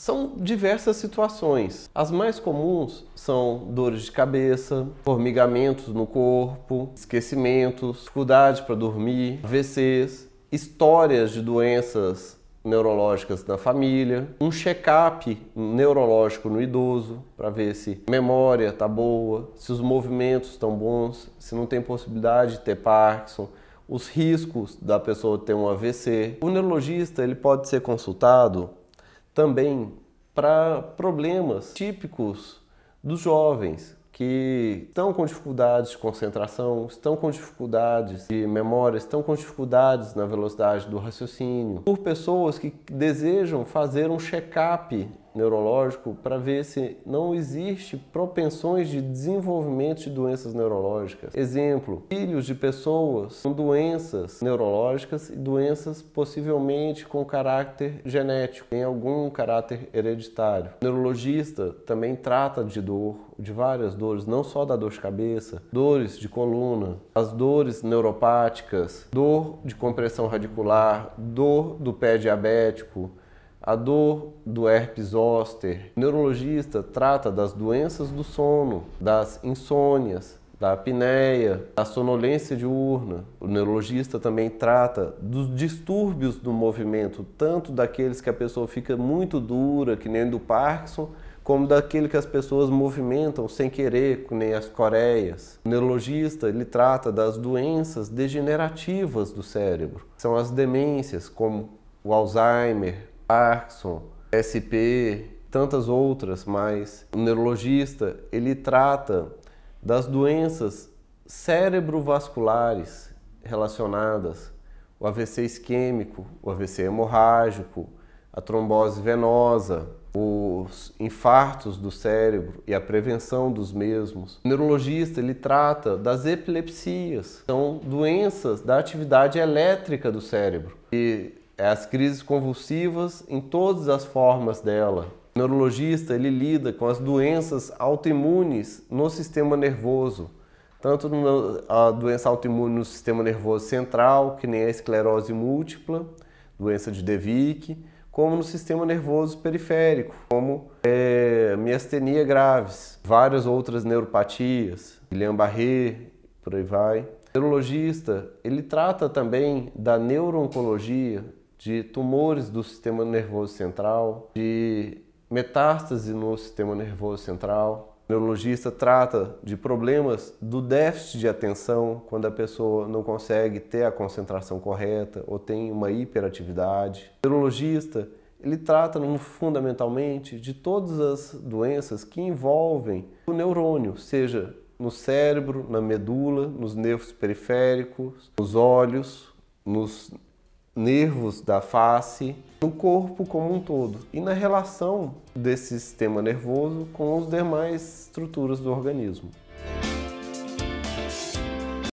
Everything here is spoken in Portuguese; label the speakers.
Speaker 1: São diversas situações. As mais comuns são dores de cabeça, formigamentos no corpo, esquecimentos, dificuldade para dormir, AVCs, histórias de doenças neurológicas da família, um check-up neurológico no idoso para ver se a memória está boa, se os movimentos estão bons, se não tem possibilidade de ter Parkinson, os riscos da pessoa ter um AVC. O neurologista ele pode ser consultado também para problemas típicos dos jovens que estão com dificuldades de concentração, estão com dificuldades de memória, estão com dificuldades na velocidade do raciocínio, por pessoas que desejam fazer um check-up neurológico para ver se não existe propensões de desenvolvimento de doenças neurológicas. Exemplo, filhos de pessoas com doenças neurológicas e doenças possivelmente com caráter genético, tem algum caráter hereditário. O neurologista também trata de dor, de várias dores, não só da dor de cabeça, dores de coluna, as dores neuropáticas, dor de compressão radicular, dor do pé diabético, a dor do herpes zoster. O neurologista trata das doenças do sono, das insônias, da apneia, da sonolência diurna. O neurologista também trata dos distúrbios do movimento, tanto daqueles que a pessoa fica muito dura, que nem do Parkinson, como daquele que as pessoas movimentam sem querer, que nem as coreias. O neurologista ele trata das doenças degenerativas do cérebro, são as demências, como o Alzheimer, Parkinson, SP, tantas outras, mas o neurologista ele trata das doenças cérebrovasculares relacionadas, o AVC isquêmico, o AVC hemorrágico, a trombose venosa, os infartos do cérebro e a prevenção dos mesmos. O neurologista ele trata das epilepsias, são doenças da atividade elétrica do cérebro e é as crises convulsivas em todas as formas dela. O neurologista ele lida com as doenças autoimunes no sistema nervoso, tanto a doença autoimune no sistema nervoso central, que nem a esclerose múltipla, doença de Devic, como no sistema nervoso periférico, como é, miastenia graves, várias outras neuropatias, Guillain-Barré, por aí vai. O neurologista, ele trata também da neurooncologia, de tumores do sistema nervoso central, de metástase no sistema nervoso central. O neurologista trata de problemas do déficit de atenção, quando a pessoa não consegue ter a concentração correta ou tem uma hiperatividade. O neurologista ele trata fundamentalmente de todas as doenças que envolvem o neurônio, seja no cérebro, na medula, nos nervos periféricos, nos olhos, nos nervos da face, no corpo como um todo e na relação desse sistema nervoso com os demais estruturas do organismo.